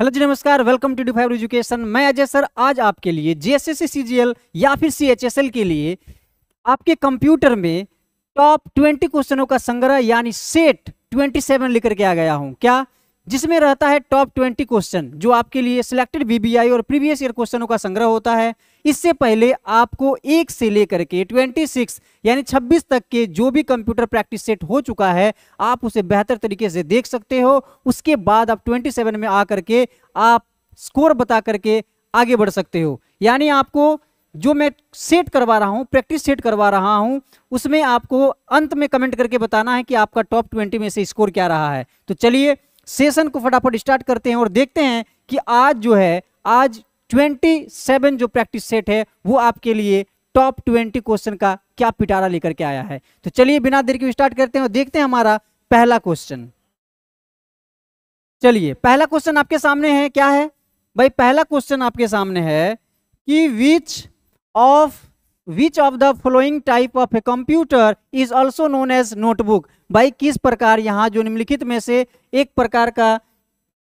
Hello ji नमस्कार welcome to D five education मैं Ajay sir आज आपके लिए जीएसएस सीजीएल या फिर सीएचएसएल के लिए आपके कंप्यूटर में टॉप 20 क्वेश्चनों का संग्रह यानी सेट 27 लेकर के आ गया हूं क्या जिसमें रहता है टॉप ट्वेंटी क्वेश्चन जो आपके लिए selected B B previous year क्वेश्चनों का संग्रह होता है इससे पहले आपको एक से लेकर के 26 यानी 26 तक के जो भी कंप्यूटर प्रैक्टिस सेट हो चुका है आप उसे बेहतर तरीके से देख सकते हो उसके बाद आप 27 में आकर के आप स्कोर बता करके आगे बढ़ सकते हो यानी आपको जो मैं सेट करवा रहा हूँ प्रैक्टिस सेट करवा रहा हूँ उसमें आपको अंत में कमेंट करके बताना है कि आपका टॉप ट्वेंटी में से स्कोर क्या रहा है तो चलिए सेशन को फटाफट स्टार्ट करते हैं और देखते हैं कि आज जो है आज 27 जो प्रैक्टिस सेट है वो आपके लिए टॉप 20 क्वेश्चन का क्या पिटारा लेकर के आया है तो चलिए बिना देर के स्टार्ट करते हैं और देखते हैं हमारा पहला क्वेश्चन चलिए पहला क्वेश्चन आपके सामने है क्या है भाई पहला क्वेश्चन आपके सामने है कि which of which of the following type of a computer is also known as notebook भाई किस प्रकार यहाँ जो निम्नलिखित में से एक प्रकार का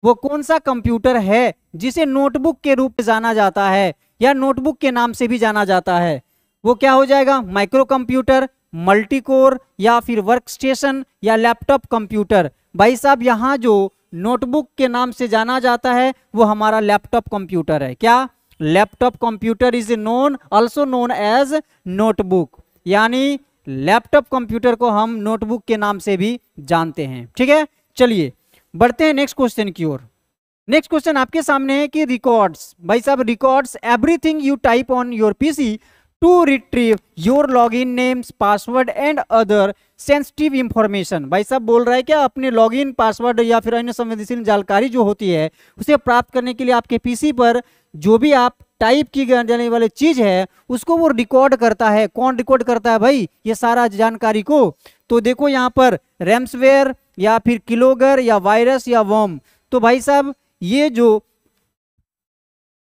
वो कौन सा कंप्यूटर है जिसे नोटबुक के रूप में जाना जाता है या नोटबुक के नाम से भी जाना जाता है वो क्या हो जाएगा माइक्रो कंप्यूटर मल्टी कोर या फिर वर्क स्टेशन या लैपटॉप कंप्यूटर भाई साहब यहाँ जो नोटबुक के नाम से जाना जाता है वो हमारा लैपटॉप कंप्यूटर है क्या laptop computer is known also known as notebook यानी लैपटॉप कंप्यूटर को हम नोटबुक के नाम से भी जानते हैं ठीक है चलिए बढ़ते हैं नेक्स्ट क्वेश्चन की ओर नेक्स्ट क्वेश्चन आपके सामने है कि रिकॉर्ड्स भाई साहब records everything you type on your PC to retrieve your login names password and other sensitive information भाई साहब बोल रहा है क्या अपने login पासवर्ड या फिर अन्य संवेदनशील जानकारी जो होती है उसे प्राप्त करने के लिए आपके पीसी पर जो भी आप टाइप की जाने वाली चीज है उसको वो रिकॉर्ड करता है कौन रिकॉर्ड करता है भाई ये सारा जानकारी को तो देखो यहाँ पर रैम्सवेयर या फिर किलोगर या वायरस या वॉम तो भाई साहब ये जो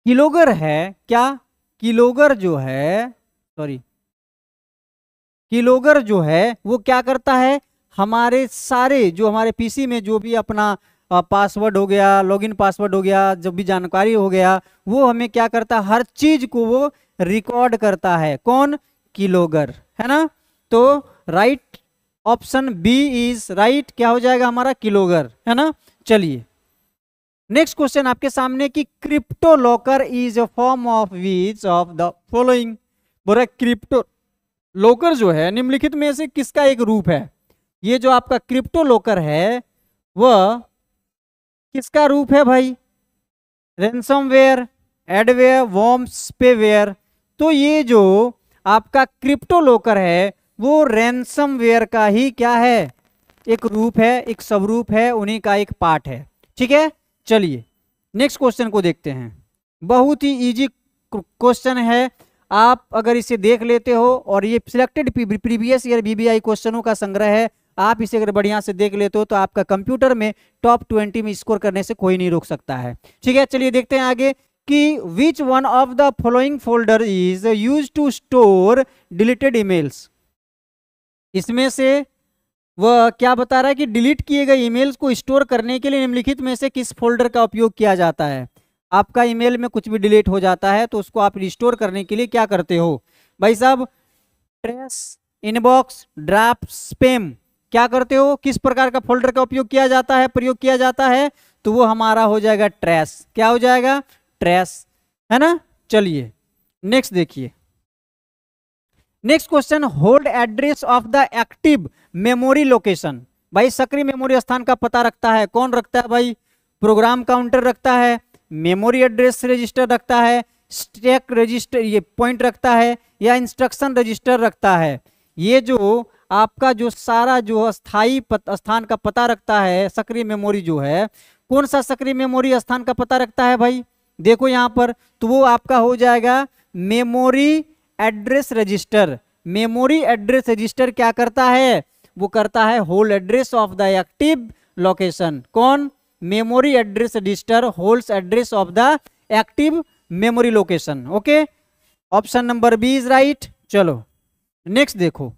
किलोगर है क्या किलोगर जो है सॉरी किलोगर जो है वो क्या करता है हमारे सारे जो हमारे पीसी में जो भी अपना पासवर्ड हो गया लॉगिन पासवर्ड हो गया जो भी जानकारी हो गया वो हमें क्या करता है हर चीज़ को वो रिकॉर्ड करता है कौन किलोगर है ना तो right option B is right क्या हो जाएगा हमारा किलोगर है ना चलिए नेक्स्ट क्वेश्चन आपके सामने कि crypto locker is a form of which of the following बोला क्रिप्टो लोकर जो है निम्नलिखित में से किसका एक रूप है ये जो आपका क्रिप्टो लोकर है वह किसका रूप है भाई वेयर एडवेयर वॉम स्पेवेयर तो ये जो आपका क्रिप्टो लोकर है वो वेयर का ही क्या है एक रूप है एक स्वरूप है उन्हीं का एक पार्ट है ठीक है चलिए नेक्स्ट क्वेश्चन को देखते हैं बहुत ही इजी क्वेश्चन है आप अगर इसे देख लेते हो और ये सिलेक्टेड प्रीवियस ईयर बीबीआई क्वेश्चनों का संग्रह है आप इसे अगर बढ़िया से देख लेते हो तो आपका कंप्यूटर में टॉप ट्वेंटी में स्कोर करने से कोई नहीं रोक सकता है ठीक है चलिए देखते हैं आगे कि which one of the following folder is use to store deleted emails इसमें से वह क्या बता रहा है कि डिलीट किए गए ईमेल्स को स्टोर करने के लिए निम्नलिखित में से किस फोल्डर का उपयोग किया जाता है आपका ईमेल में कुछ भी डिलीट हो जाता है तो उसको आप रिस्टोर करने के लिए क्या करते हो भाई साहब ट्रेस इनबॉक्स ड्राफ्ट स्पेम क्या करते हो किस प्रकार का फोल्डर का उपयोग किया जाता है प्रयोग किया जाता है तो वो हमारा हो जाएगा ट्रैस क्या हो जाएगा ट्रैस है ना चलिए नेक्स्ट देखिए next question hold address of the active memory location भाई सक्रिय मेमोरी स्थान का पता रखता है कौन रखता है भाई प्रोग्राम काउंटर रखता है मेमोरी एड्रेस रजिस्टर रखता है स्टैक रजिस्टर ये पॉइंट रखता है या इंस्ट्रक्शन रजिस्टर रखता है ये जो आपका जो सारा जो स्थाई स्थान का पता रखता है सक्रिय मेमोरी जो है कौन सा सक्रिय मेमोरी स्थान का पता रखता है भाई देखो यहाँ पर तो वो आपका हो जाएगा memory address register memory address register क्या करता है वो करता है hold address of the active location कौन memory address register holds address of the active memory location okay option number B is right चलो नेक्स्ट देखो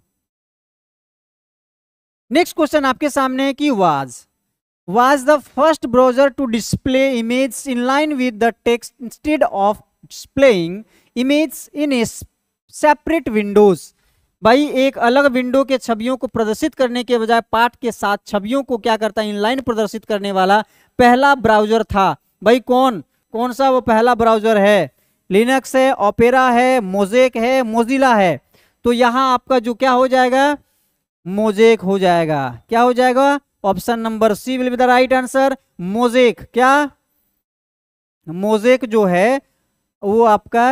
नेक्स्ट क्वेश्चन आपके सामने है कि was was the first browser to display image in line with the text instead of displaying image in a separate windows भाई एक अलग window के छवियों को प्रदर्शित करने के बजाय पाठ के साथ छवियों को क्या करता है इनलाइन प्रदर्शित करने वाला पहला ब्राउजर था भाई कौन कौन सा वो पहला ब्राउजर है लिनक्स है ओपेरा है मोजेक है मोजिला है तो यहाँ आपका जो क्या हो जाएगा मोजेक हो जाएगा क्या हो जाएगा option number C will be the right answer Mosaic क्या मोजेक जो है वो आपका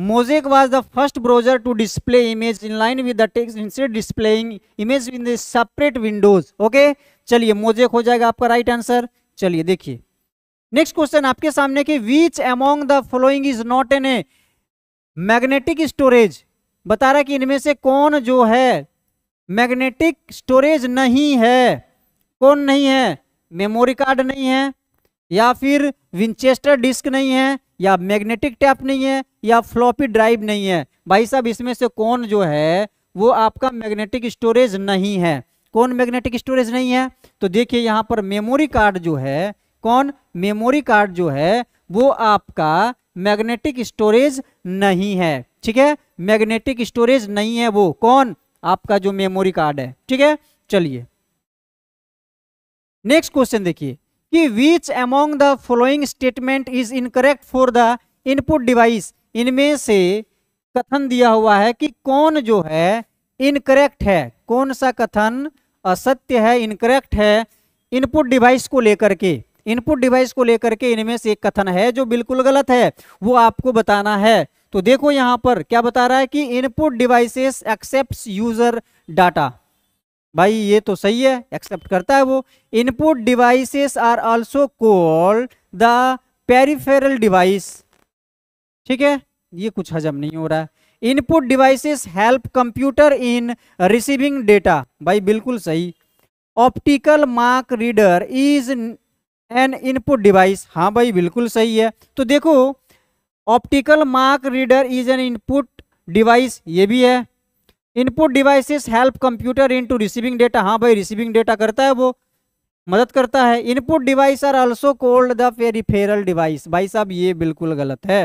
Mosaic was the first browser to display image in line with the text instead displaying image in the separate windows. Okay, चलिए Mosaic हो जाएगा आपका right answer. चलिए देखिए Next question आपके सामने कि which among the following is not an a magnetic storage बता रहा कि इनमें से कौन जो है मैग्नेटिक स्टोरेज नहीं है कौन नहीं है मेमोरी कार्ड नहीं है या फिर विंचेस्टर डिस्क नहीं है या मैग्नेटिक टैप नहीं है या फ्लॉपी ड्राइव नहीं है भाई साहब इसमें से कौन जो है वो आपका मैग्नेटिक स्टोरेज नहीं है कौन मैग्नेटिक स्टोरेज नहीं है तो देखिए यहाँ पर मेमोरी कार्ड जो है कौन मेमोरी कार्ड जो है वो आपका मैग्नेटिक स्टोरेज नहीं है ठीक है मैग्नेटिक स्टोरेज नहीं है वो कौन आपका जो मेमोरी कार्ड है ठीक है चलिए नेक्स्ट क्वेश्चन देखिए कि which among the following statement is incorrect for the input device इनमें से कथन दिया हुआ है कि कौन जो है इनकरेक्ट है कौन सा कथन असत्य है इनकरेक्ट है इनपुट डिवाइस को लेकर के इनपुट डिवाइस को लेकर के इनमें से एक कथन है जो बिल्कुल गलत है वो आपको बताना है तो देखो यहाँ पर क्या बता रहा है कि input devices accept user data भाई ये तो सही है एक्सेप्ट करता है वो input devices are also called the peripheral device ठीक है ये कुछ हजम नहीं हो रहा है input devices help computer in receiving data भाई बिल्कुल सही optical mark reader is an input device हाँ भाई बिल्कुल सही है तो देखो optical mark reader is an input device ये भी है input devices help computer into receiving data हाँ भाई रिसीविंग डेटा करता है वो मदद करता है input device are also called the peripheral device भाई साहब ये बिल्कुल गलत है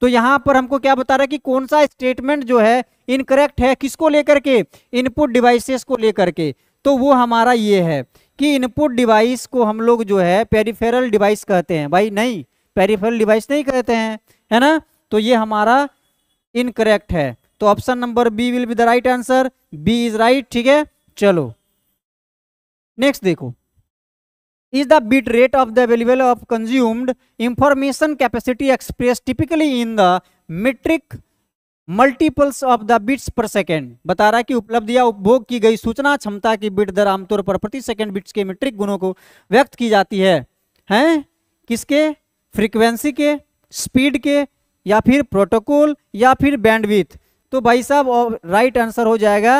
तो यहाँ पर हमको क्या बता रहा है कि कौन सा स्टेटमेंट जो है इनकरेक्ट है किसको लेकर के इनपुट डिवाइसेस को लेकर के तो वो हमारा ये है कि इनपुट डिवाइस को हम लोग जो है पेरिफेरल डिवाइस कहते हैं भाई नहीं पेरिफेरल डिवाइस नहीं कहते हैं है ना तो ये हमारा इनकरेक्ट है तो option number B will be the right answer B is right ठीक है चलो नेक्स्ट देखो is the bit rate of the available of consumed information capacity express typically in the metric multiples of the bits per second बता रहा है कि उपलब्ध या उपभोग की गई सूचना क्षमता की बिट दर आमतौर पर प्रति सेकेंड बिट्स के मेट्रिक गुणों को व्यक्त की जाती है हैं किसके फ्रीक्वेंसी के स्पीड के या फिर प्रोटोकॉल या फिर बैंडविथ तो भाई साहब राइट आंसर हो जाएगा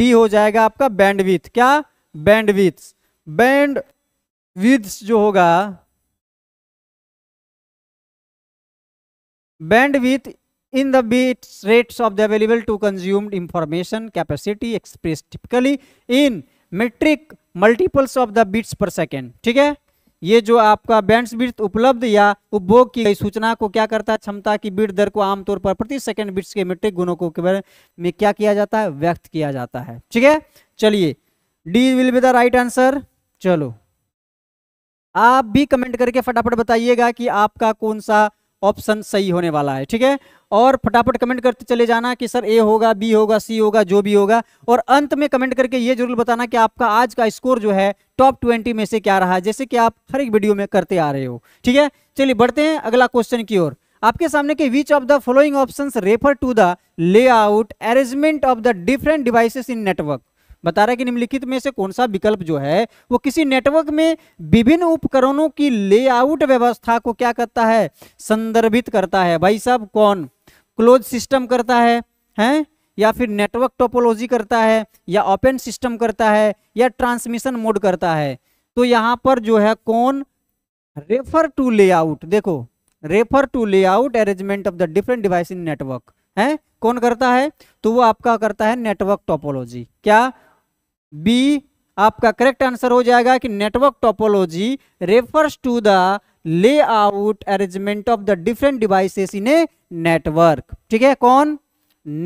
डी हो जाएगा आपका बैंड विथ क्या बैंड बैंडविथ बैंड विथ्स जो होगा bandwidth in the bit rate of the available to consumed information capacity express typically in metric multiples of the bits per second ठीक है ये जो आपका बैंड्स बिट उपलब्ध या उपभोग की गई सूचना को क्या करता है क्षमता की बीट दर को आमतौर पर प्रति सेकंड बिट्स के मेट्रिक गुणों को में क्या किया जाता है व्यक्त किया जाता है ठीक है चलिए D will be the right answer चलो आप भी कमेंट करके फटाफट बताइएगा कि आपका कौन सा ऑप्शन सही होने वाला है ठीक है और फटाफट कमेंट करते चले जाना कि सर ए होगा बी होगा सी होगा जो भी होगा और अंत में कमेंट करके ये जरूर बताना कि आपका आज का स्कोर जो है टॉप ट्वेंटी में से क्या रहा है जैसे कि आप हर एक वीडियो में करते आ रहे हो ठीक है चलिए बढ़ते हैं अगला क्वेश्चन की ओर आपके सामने के which of the following option refer to the layout arrangement of the different devices in network बता रहा है कि निम्नलिखित में से कौन सा विकल्प जो है वो किसी नेटवर्क में विभिन्न उपकरणों की लेआउट व्यवस्था को क्या करता है संदर्भित करता है भाई साहब कौन क्लोज सिस्टम करता है हैं या फिर नेटवर्क टोपोलॉजी करता है या ओपन सिस्टम करता है या ट्रांसमिशन मोड करता है तो यहाँ पर जो है कौन रेफर टू लेआउट देखो refer to layout arrangement of the different device in network है कौन करता है तो वो आपका करता है नेटवर्क टोपोलॉजी क्या बी आपका करेक्ट आंसर हो जाएगा कि network topology refers to the layout arrangement of the different devices in a network ठीक है कौन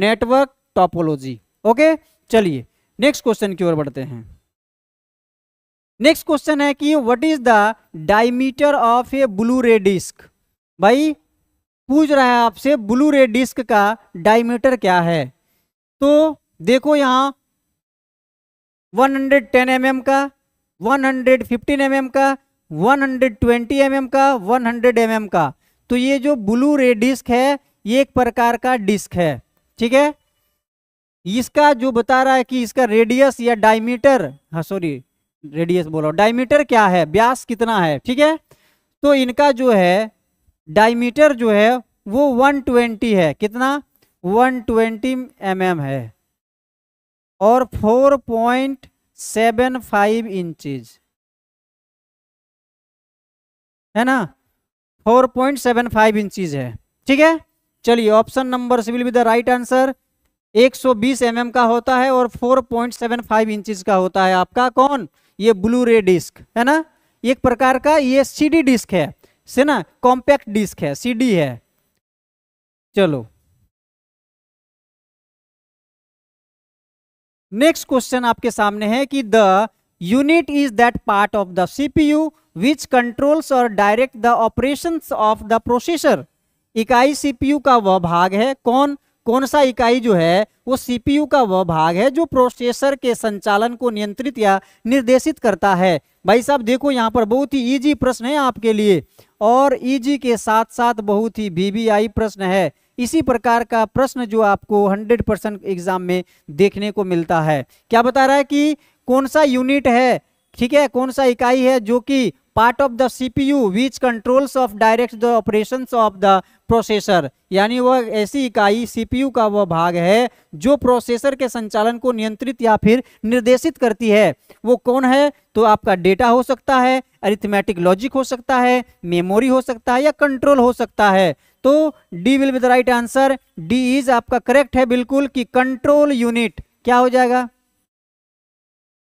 नेटवर्क टोपोलॉजी ओके चलिए नेक्स्ट क्वेश्चन की ओर बढ़ते हैं नेक्स्ट क्वेश्चन है कि what is the diameter of a Blu ray disc भाई पूछ रहा है आपसे ब्लू रे डिस्क का डायमीटर क्या है तो देखो यहां 110 mm का 115 mm का 120 mm का 100 mm का तो ये जो ब्लू रे डिस्क है ये एक प्रकार का डिस्क है ठीक है इसका जो बता रहा है कि इसका रेडियस या डायमीटर हाँ सॉरी रेडियस बोलो डायमीटर क्या है व्यास कितना है ठीक है तो इनका जो है डायमीटर जो है वो 120 है कितना 120 ट्वेंटी mm है और four point seven five inches है ना four point seven five inches है ठीक है चलिए option number C will be the right answer 120 mm का होता है और 4.75 इंचेस का होता है आपका कौन ये ब्लू रे डिस्क है ना एक प्रकार का ये सीडी डिस्क है से ना कॉम्पैक्ट डिस्क है सीडी है चलो नेक्स्ट क्वेश्चन आपके सामने है कि the unit is that part of the CPU which controls और direct the operation of the processor इकाई सीपीयू का वह भाग है कौन कौन सा इकाई जो है वो सीपीयू का वह भाग है जो प्रोसेसर के संचालन को नियंत्रित या निर्देशित करता है भाई साहब देखो यहाँ पर बहुत ही इजी प्रश्न है आपके लिए और इजी के साथ साथ बहुत ही बीबीआई प्रश्न है इसी प्रकार का प्रश्न जो आपको 100 परसेंट एग्जाम में देखने को मिलता है क्या बता रहा है कि कौन सा यूनिट है ठीक है कौन सा इकाई है जो कि part of the CPU which controls of direct the operation of the processor यानी वह ऐसी इकाई सीपीयू का वह भाग है जो प्रोसेसर के संचालन को नियंत्रित या फिर निर्देशित करती है वो कौन है तो आपका डेटा हो सकता है अरिथमेटिक लॉजिक हो सकता है मेमोरी हो सकता है या कंट्रोल हो सकता है तो D will be the right answer D is आपका करेक्ट है बिल्कुल कि कंट्रोल यूनिट क्या हो जाएगा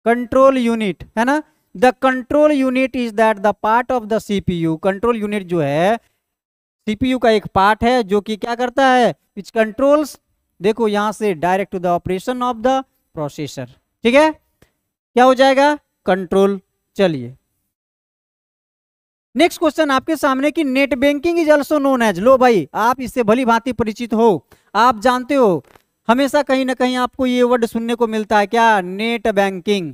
कंट्रोल यूनिट है ना the control unit is that the part of the CPU control unit जो है सीपीयू का एक पार्ट है जो कि क्या करता है विच कंट्रोल्स देखो यहां से direct to the operation of the processor ठीक है क्या हो जाएगा कंट्रोल चलिए नेक्स्ट क्वेश्चन आपके सामने की net banking is also known as लो भाई आप इससे भली भांति परिचित हो आप जानते हो हमेशा कहीं ना कहीं आपको ये वर्ड सुनने को मिलता है क्या नेट बैंकिंग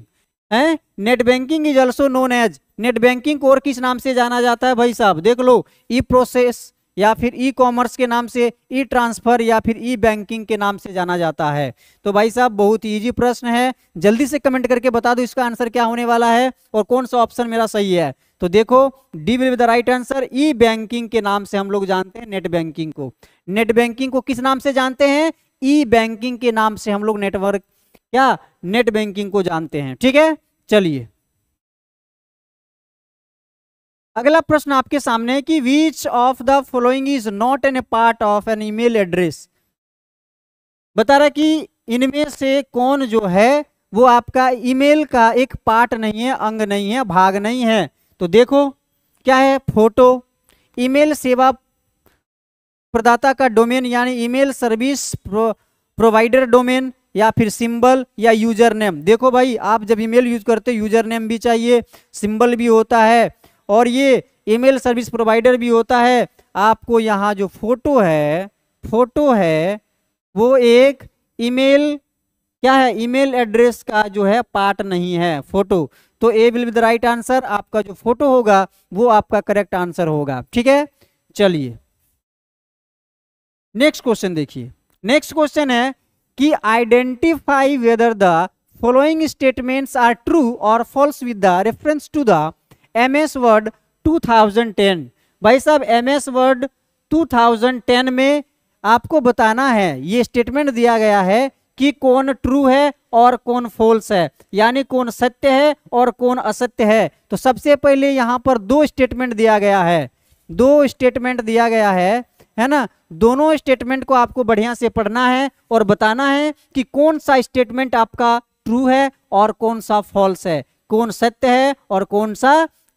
है net banking is also known as net banking को और किस नाम से जाना जाता है भाई साहब देख लो ई प्रोसेस या फिर ई कॉमर्स के नाम से ई ट्रांसफर या फिर ई बैंकिंग के नाम से जाना जाता है तो भाई साहब बहुत ईजी प्रश्न है जल्दी से कमेंट करके बता दो इसका आंसर क्या होने वाला है और कौन सा ऑप्शन मेरा सही है तो देखो D will be the right answer e banking के नाम से हम लोग जानते हैं नेट बैंकिंग को नेट बैंकिंग को किस नाम से जानते हैं ई e बैंकिंग के नाम से हम लोग नेटवर्क क्या नेट बैंकिंग को जानते हैं ठीक है चलिए अगला प्रश्न आपके सामने है कि which of the following is not an a part of an email address बता रहा कि इनमें से कौन जो है वो आपका ईमेल का एक पार्ट नहीं है अंग नहीं है भाग नहीं है तो देखो क्या है फोटो ईमेल सेवा प्रदाता का डोमेन यानी email service pro, provider domain या फिर सिंबल या यूजर नेम देखो भाई आप जब ईमेल यूज करते हो यूजर नेम भी चाहिए सिंबल भी होता है और ये ईमेल सर्विस प्रोवाइडर भी होता है आपको यहाँ जो फोटो है फोटो है वो एक ईमेल क्या है ईमेल एड्रेस का जो है पार्ट नहीं है फोटो तो A will be the right answer आपका जो फोटो होगा वो आपका करेक्ट आंसर होगा ठीक है चलिए नेक्स्ट क्वेश्चन देखिए नेक्स्ट क्वेश्चन है कि identify whether the following statements are true or false with the reference to the M S Word 2010 भाई साहब एम एस वर्ड 2010 में आपको बताना है ये स्टेटमेंट दिया गया है कि कौन ट्रू है और कौन फॉल्स है यानी कौन सत्य है और कौन असत्य है तो सबसे पहले यहाँ पर दो स्टेटमेंट दिया गया है दो स्टेटमेंट दिया गया है है ना दोनों स्टेटमेंट को आपको बढ़िया से पढ़ना है और बताना है कि कौन सा स्टेटमेंट आपका ट्रू है और कौन सा फॉल्स है कौन सत्य है और कौन सा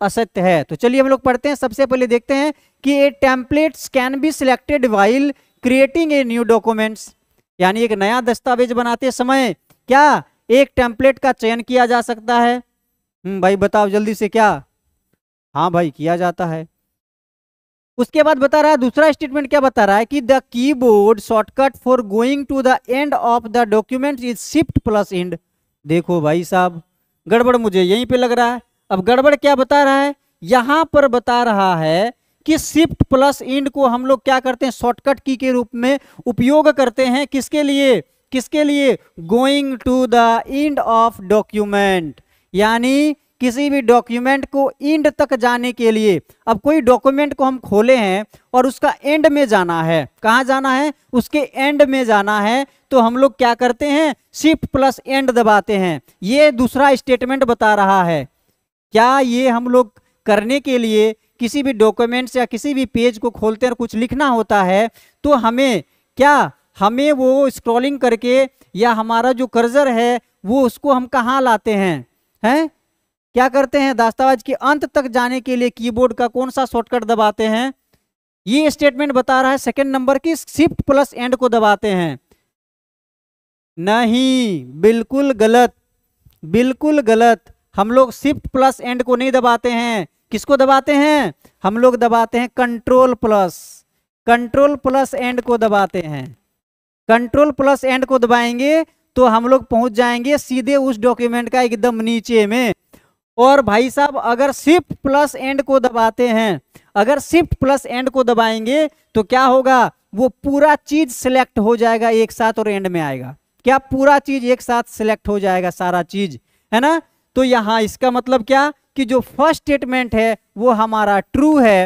असत्य है तो चलिए हम लोग पढ़ते हैं सबसे पहले देखते हैं कि a templates can be selected while creating a new documents यानी एक नया दस्तावेज बनाते समय क्या एक टेम्पलेट का चयन किया जा सकता है हम्म, भाई बताओ जल्दी से क्या हाँ भाई किया जाता है उसके बाद बता रहा है दूसरा स्टेटमेंट क्या बता रहा है कि the keyboard shortcut for going to the end of the document is shift plus end देखो भाई साहब गड़बड़ मुझे यहीं पे लग रहा है अब गड़बड़ क्या बता रहा है यहां पर बता रहा है कि शिफ्ट प्लस इंड को हम लोग क्या करते हैं शॉर्टकट की के रूप में उपयोग करते हैं किसके लिए किसके लिए going to the end of document यानी किसी भी डॉक्यूमेंट को इंड तक जाने के लिए अब कोई डॉक्यूमेंट को हम खोले हैं और उसका एंड में जाना है कहाँ जाना है उसके एंड में जाना है तो हम लोग क्या करते हैं शिफ्ट प्लस एंड दबाते हैं ये दूसरा स्टेटमेंट बता रहा है क्या ये हम लोग करने के लिए किसी भी डॉक्यूमेंट्स या किसी भी पेज को खोलते हैं और कुछ लिखना होता है तो हमें क्या हमें वो स्क्रॉलिंग करके या हमारा जो कर्जर है वो उसको हम कहाँ लाते हैं हैं क्या करते हैं दास्तावेज के अंत तक जाने के लिए कीबोर्ड का कौन सा शॉर्टकट दबाते हैं ये स्टेटमेंट बता रहा है सेकंड नंबर की शिफ्ट प्लस एंड को दबाते हैं नहीं बिल्कुल गलत बिल्कुल गलत हम लोग शिफ्ट प्लस एंड को नहीं दबाते हैं किसको दबाते हैं हम लोग दबाते हैं control plus control plus end को दबाते हैं कंट्रोल प्लस एंड को दबाएंगे तो हम लोग पहुंच जाएंगे सीधे उस डॉक्यूमेंट का एकदम नीचे में और भाई साहब अगर शिफ्ट प्लस एंड को दबाते हैं अगर शिफ्ट प्लस एंड को दबाएंगे तो क्या होगा वो पूरा चीज सिलेक्ट हो जाएगा एक साथ और एंड में आएगा क्या पूरा चीज एक साथ सिलेक्ट हो जाएगा सारा चीज है ना तो यहां इसका मतलब क्या कि जो फर्स्ट स्टेटमेंट है वो हमारा ट्रू है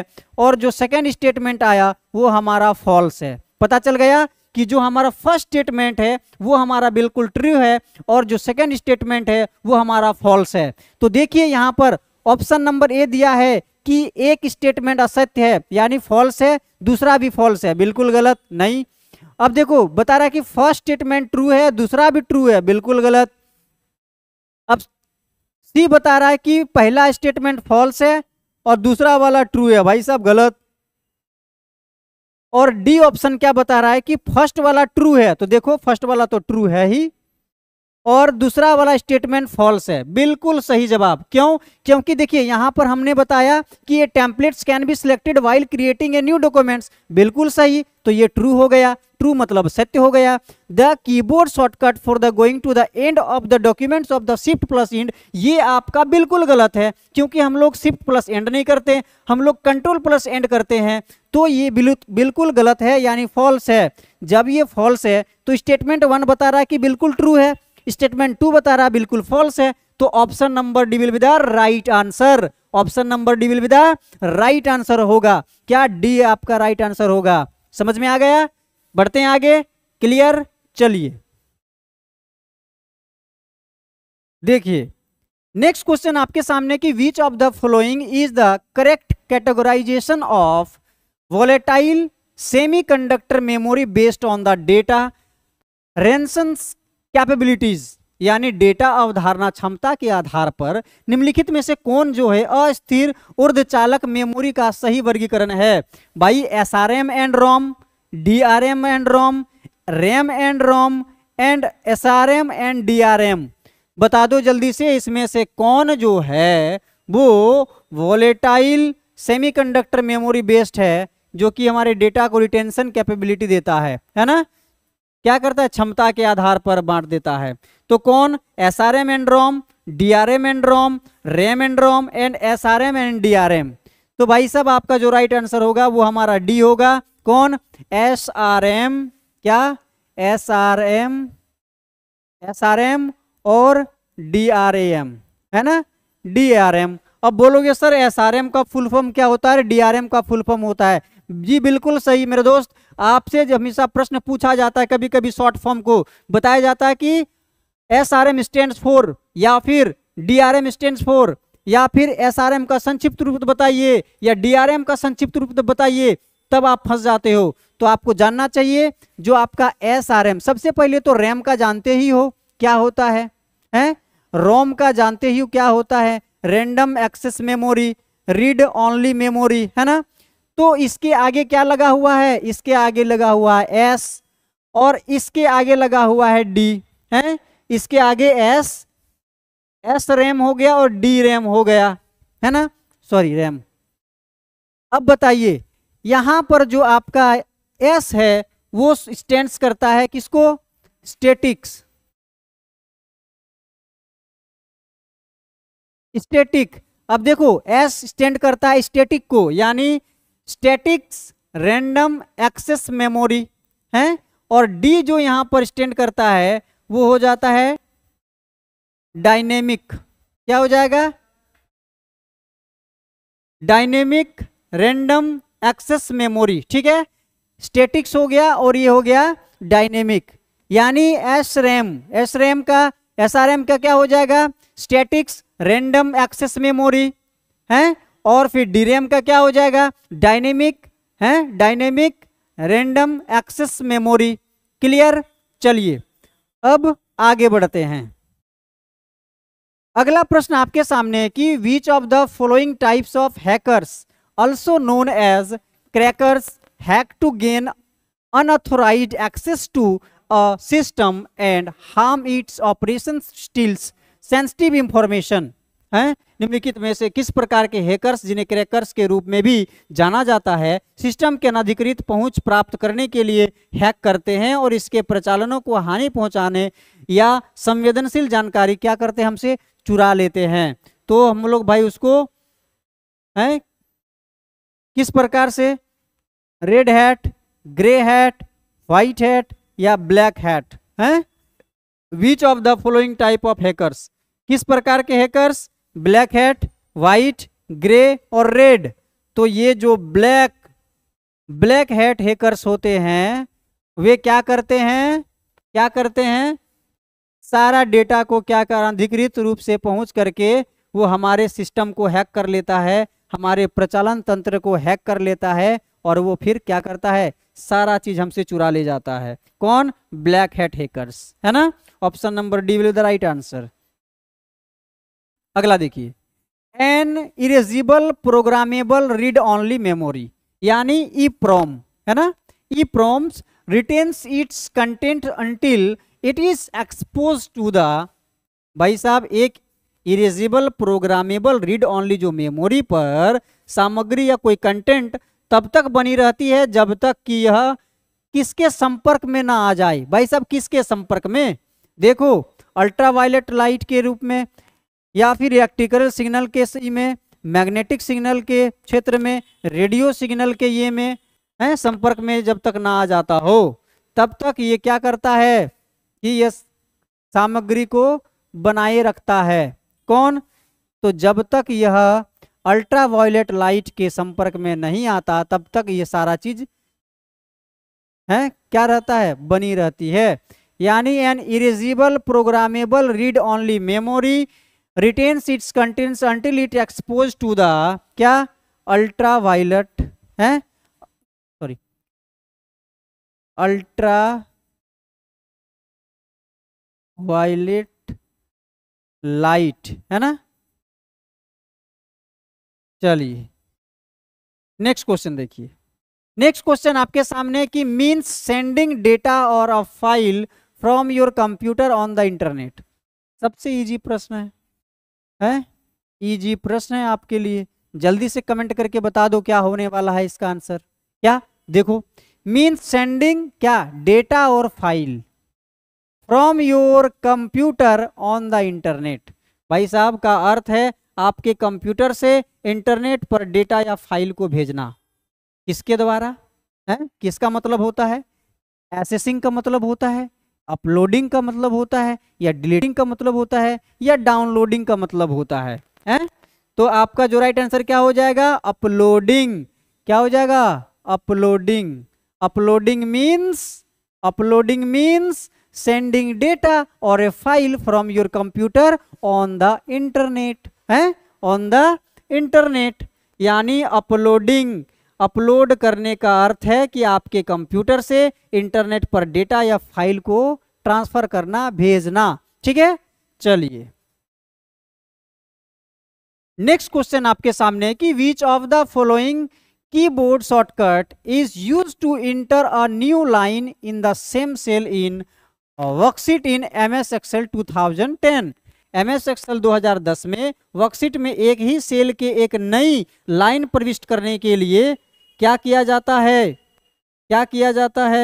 और जो सेकेंड स्टेटमेंट आया वो हमारा फॉल्स है पता चल गया कि जो हमारा फर्स्ट स्टेटमेंट है वो हमारा बिल्कुल ट्रू है और जो सेकेंड स्टेटमेंट है वो हमारा फॉल्स है तो देखिए यहाँ पर ऑप्शन नंबर ए दिया है कि एक स्टेटमेंट असत्य है यानी फॉल्स है दूसरा भी फॉल्स है बिल्कुल गलत नहीं अब देखो बता रहा है कि फर्स्ट स्टेटमेंट ट्रू है दूसरा भी ट्रू है बिल्कुल गलत अब सी बता रहा है कि पहला स्टेटमेंट फॉल्स है और दूसरा वाला ट्रू है भाई साहब गलत और डी ऑप्शन क्या बता रहा है कि फर्स्ट वाला ट्रू है तो देखो फर्स्ट वाला तो ट्रू है ही और दूसरा वाला स्टेटमेंट फॉल्स है बिल्कुल सही जवाब क्यों क्योंकि देखिए यहाँ पर हमने बताया कि ये templates can be selected while creating a new documents बिल्कुल सही तो ये ट्रू हो गया ट्रू मतलब सत्य हो गया the keyboard shortcut for the going to the end of the documents of the shift plus end ये आपका बिल्कुल गलत है क्योंकि हम लोग शिफ्ट प्लस एंड नहीं करते हम लोग कंट्रोल प्लस एंड करते हैं तो ये बिल्कुल गलत है यानी फॉल्स है जब ये फॉल्स है तो स्टेटमेंट वन बता रहा है कि बिल्कुल ट्रू है स्टेटमेंट टू बता रहा बिल्कुल फॉल्स है तो option number D will be the right answer option number D will be the right answer होगा क्या डी आपका राइट right आंसर होगा समझ में आ गया बढ़ते हैं आगे क्लियर चलिए देखिए नेक्स्ट क्वेश्चन आपके सामने की which of the following is the correct categorisation of volatile semiconductor memory based on the data retention capabilities यानी डेटा अवधारणा क्षमता के आधार पर निम्नलिखित में से कौन जो है अस्थिर उर्ध चालक मेमोरी का सही वर्गीकरण है भाई S R M and ROM D R M and ROM RAM and ROM and S R M and D R M बता दो जल्दी से इसमें से कौन जो है वो वोलेटाइल सेमीकंडक्टर मेमोरी बेस्ड है जो कि हमारे डेटा को रिटेंशन कैपेबिलिटी देता है है ना क्या करता है क्षमता के आधार पर बांट देता है तो कौन S R M and ROM D R M and ROM RAM and ROM and S R M and D R M तो भाई सब आपका जो राइट आंसर होगा वो हमारा डी होगा कौन एस आर एम क्या S R M S R M और डी आर एम है ना डी आर एम अब बोलोगे सर एस आर एम का फुल फॉर्म क्या होता है डी आर एम का फुल फॉर्म होता है जी बिल्कुल सही मेरे दोस्त आपसे हमेशा प्रश्न पूछा जाता है कभी कभी शॉर्ट फॉर्म को बताया जाता है कि S R M stand for या फिर D R M stand for या फिर एस आर एम का संक्षिप्त रूप बताइए या डी आर एम का संक्षिप्त रूप बताइए तब आप फंस जाते हो तो आपको जानना चाहिए जो आपका एस आर एम सबसे पहले तो रैम का जानते ही हो क्या होता है हैं रोम का जानते ही हो क्या होता है random access memory read only memory है ना तो इसके आगे क्या लगा हुआ है इसके आगे लगा हुआ है एस और इसके आगे लगा हुआ है डी है इसके आगे एस एस रैम हो गया और डी रैम हो गया है ना सॉरी रैम अब बताइए यहां पर जो आपका एस है वो स्टैंड्स करता है किसको स्टेटिक्स स्टेटिक अब देखो एस स्टैंड करता है स्टेटिक को यानी स्टैटिक्स रैंडम एक्सेस मेमोरी है और डी जो यहां पर स्टैंड करता है वो हो जाता है डायनेमिक क्या हो जाएगा डायनेमिक रैंडम एक्सेस मेमोरी ठीक है स्टेटिक्स हो गया और ये हो गया डायनेमिक यानी एस रैम एस रैम का एस आर एम का क्या हो जाएगा स्टेटिक्स रैंडम एक्सेस मेमोरी है और फिर डीरेम का क्या हो जाएगा डायनेमिक है dynamic random access memory clear चलिए अब आगे बढ़ते हैं अगला प्रश्न आपके सामने है कि which of the following types of hackers also known as crackers hack to gain unauthorise access to a system and harm its operation steals sensitive information हैं निम्नलिखित में से किस प्रकार के हैकर्स जिन्हें क्रैकर्स के रूप में भी जाना जाता है सिस्टम के अनधिकृत पहुंच प्राप्त करने के लिए हैक करते हैं और इसके प्रचालनों को हानि पहुंचाने या संवेदनशील जानकारी क्या करते हैं हमसे चुरा लेते हैं तो हम लोग भाई उसको है किस प्रकार से red hat grey hat white hat या ब्लैक हैट है which of the following type of hackers किस प्रकार के hackers black hat white grey और रेड तो ये जो ब्लैक ब्लैक हेट हैकर्स होते हैं वे क्या करते हैं क्या करते हैं सारा डेटा को क्या कर अधिकृत रूप से पहुंच करके वो हमारे सिस्टम को हैक कर लेता है हमारे प्रचालन तंत्र को हैक कर लेता है और वो फिर क्या करता है सारा चीज हमसे चुरा ले जाता है कौन ब्लैक हैट हैकर्स है ना option number D will the right answer अगला देखिए an erasable programmable read only memory यानी ई प्रोम है ना EPROMs retains its content until it is expose to the भाई साहब एक इरेजिबल प्रोग्रामेबल रीड ऑनली जो मेमोरी पर सामग्री या कोई कंटेंट तब तक बनी रहती है जब तक कि यह किसके संपर्क में ना आ जाए भाई साहब किसके संपर्क में देखो अल्ट्रावायलेट लाइट के रूप में या फिर इलेक्ट्रिकल सिग्नल के सी में मैग्नेटिक सिग्नल के क्षेत्र में रेडियो सिग्नल के ये में है संपर्क में जब तक ना आ जाता हो तब तक ये क्या करता है कि यह सामग्री को बनाए रखता है कौन तो जब तक यह अल्ट्रावायलेट लाइट के संपर्क में नहीं आता तब तक ये सारा चीज है क्या रहता है बनी रहती है यानी an erasable programmable read only memory retains its contents until it expose to the क्या अल्ट्रा वायलट है सॉरी अल्ट्रा ultraviolet लाइट है ना चलिए नेक्स्ट क्वेश्चन देखिए नेक्स्ट क्वेश्चन आपके सामने कि means sending data or a file from your computer on the internet सबसे इजी प्रश्न है है इजी e प्रश्न है आपके लिए जल्दी से कमेंट करके बता दो क्या होने वाला है इसका आंसर क्या देखो मीन सेंडिंग क्या data or file from your computer on the internet भाई साहब का अर्थ है आपके कंप्यूटर से इंटरनेट पर डेटा या फाइल को भेजना किसके द्वारा है किसका मतलब होता है एसेसिंग का मतलब होता है अपलोडिंग का मतलब होता है या डिलीटिंग का मतलब होता है या डाउनलोडिंग का मतलब होता है हैं तो आपका जो राइट आंसर क्या हो जाएगा अपलोडिंग क्या हो जाएगा uploading uploading means uploading means sending data or a file from your computer on the internet है ऑन द इंटरनेट यानी अपलोडिंग अपलोड करने का अर्थ है कि आपके कंप्यूटर से इंटरनेट पर डेटा या फाइल को ट्रांसफर करना भेजना ठीक है चलिए नेक्स्ट क्वेश्चन आपके सामने है कि which of the following keyboard shortcut is use to enter a new line in the same cell in worksheet in M S Excel two thousand ten M S Excel दो हजार दस में worksheet में एक ही सेल के एक नई line प्रविष्ट करने के लिए क्या किया जाता है क्या किया जाता है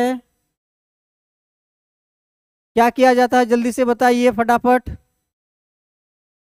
क्या किया जाता है जल्दी से बताइए फटाफट